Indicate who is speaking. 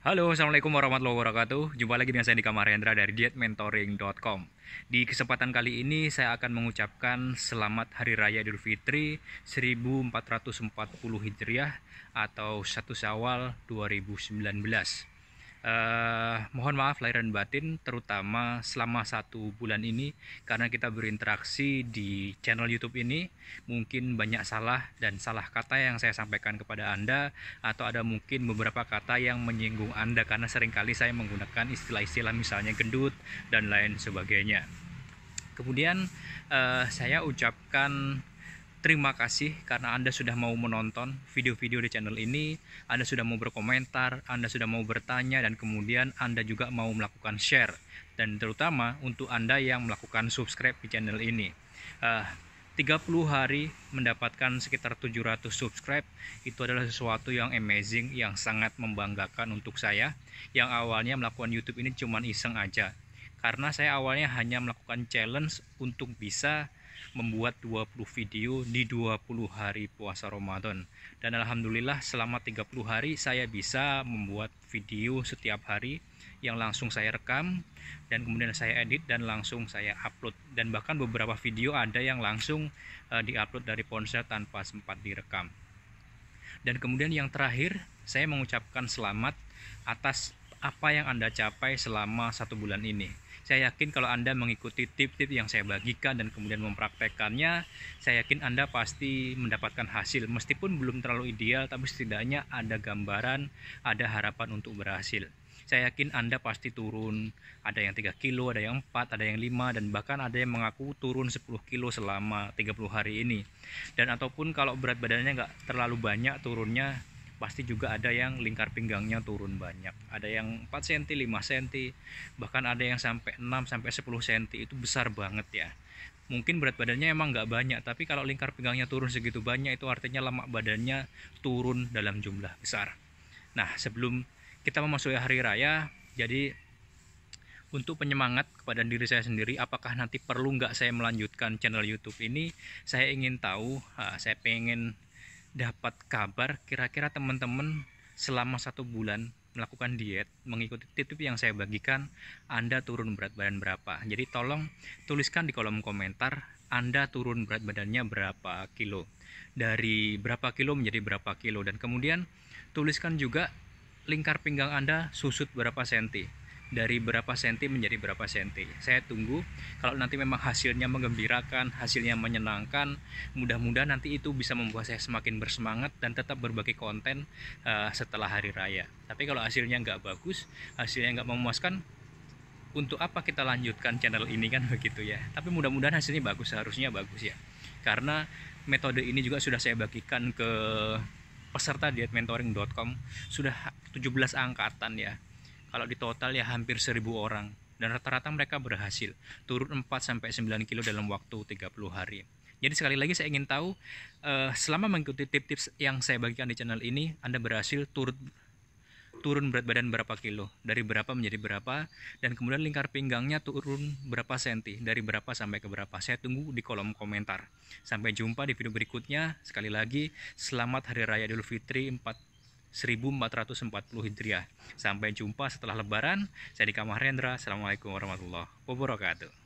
Speaker 1: Halo, Assalamualaikum warahmatullahi wabarakatuh. Jumpa lagi dengan saya di kamar Hendra dari dietmentoring.com. Di kesempatan kali ini saya akan mengucapkan selamat Hari Raya Idul Fitri 1440 Hijriah atau 1 Syawal 2019. Uh, mohon maaf lahir dan batin terutama selama satu bulan ini karena kita berinteraksi di channel YouTube ini mungkin banyak salah dan salah kata yang saya sampaikan kepada Anda atau ada mungkin beberapa kata yang menyinggung Anda karena seringkali saya menggunakan istilah-istilah misalnya gendut dan lain sebagainya kemudian uh, saya ucapkan Terima kasih karena Anda sudah mau menonton video-video di channel ini, Anda sudah mau berkomentar, Anda sudah mau bertanya, dan kemudian Anda juga mau melakukan share. Dan terutama untuk Anda yang melakukan subscribe di channel ini. Eh, uh, 30 hari mendapatkan sekitar 700 subscribe itu adalah sesuatu yang amazing yang sangat membanggakan untuk saya yang awalnya melakukan YouTube ini cuman iseng aja karena saya awalnya hanya melakukan challenge untuk bisa membuat 20 video di 20 hari puasa Ramadan dan Alhamdulillah selama 30 hari saya bisa membuat video setiap hari yang langsung saya rekam dan kemudian saya edit dan langsung saya upload dan bahkan beberapa video ada yang langsung uh, eh, upload dari ponsel tanpa sempat direkam dan kemudian yang terakhir saya mengucapkan selamat atas apa yang Anda capai selama satu bulan ini. Saya yakin kalau Anda mengikuti tip-tip yang saya bagikan dan kemudian mempraktekannya, saya yakin Anda pasti mendapatkan hasil. Meskipun belum terlalu ideal, tapi setidaknya ada gambaran, ada harapan untuk berhasil saya yakin Anda pasti turun. Ada yang 3 kilo, ada yang 4, ada yang 5, dan bahkan ada yang mengaku turun 10 kilo selama 30 hari ini. Dan ataupun kalau berat badannya nggak terlalu banyak turunnya, pasti juga ada yang lingkar pinggangnya turun banyak ada yang 4 cm 5 cm bahkan ada yang sampai 6 sampai 10 cm itu besar banget ya mungkin berat badannya emang nggak banyak tapi kalau lingkar pinggangnya turun segitu banyak itu artinya lemak badannya turun dalam jumlah besar nah sebelum kita memasuki hari raya jadi untuk penyemangat kepada diri saya sendiri apakah nanti perlu nggak saya melanjutkan channel YouTube ini saya ingin tahu saya pengen dapat kabar kira-kira teman-teman selama satu bulan melakukan diet mengikuti tips yang saya bagikan Anda turun berat badan berapa jadi tolong tuliskan di kolom komentar Anda turun berat badannya berapa kilo dari berapa kilo menjadi berapa kilo dan kemudian tuliskan juga lingkar pinggang Anda susut berapa senti dari berapa senti menjadi berapa senti. Saya tunggu kalau nanti memang hasilnya menggembirakan, hasilnya menyenangkan, mudah-mudahan nanti itu bisa membuat saya semakin bersemangat dan tetap berbagi konten uh, setelah hari raya. Tapi kalau hasilnya nggak bagus, hasilnya nggak memuaskan, untuk apa kita lanjutkan channel ini kan begitu ya. Tapi mudah-mudahan hasilnya bagus, Seharusnya bagus ya. Karena metode ini juga sudah saya bagikan ke peserta dietmentoring.com sudah 17 angkatan ya kalau di total ya hampir seribu orang dan rata-rata mereka berhasil turun 4 sampai 9 kilo dalam waktu 30 hari. Jadi sekali lagi saya ingin tahu eh, selama mengikuti tips-tips yang saya bagikan di channel ini Anda berhasil turun turun berat badan berapa kilo, dari berapa menjadi berapa, dan kemudian lingkar pinggangnya turun berapa senti, dari berapa sampai ke berapa. Saya tunggu di kolom komentar. Sampai jumpa di video berikutnya. Sekali lagi, selamat Hari Raya Idul Fitri 4 1440 Hijriah. Sampai jumpa setelah lebaran. Saya di Kamah Rendra. Assalamualaikum warahmatullahi wabarakatuh.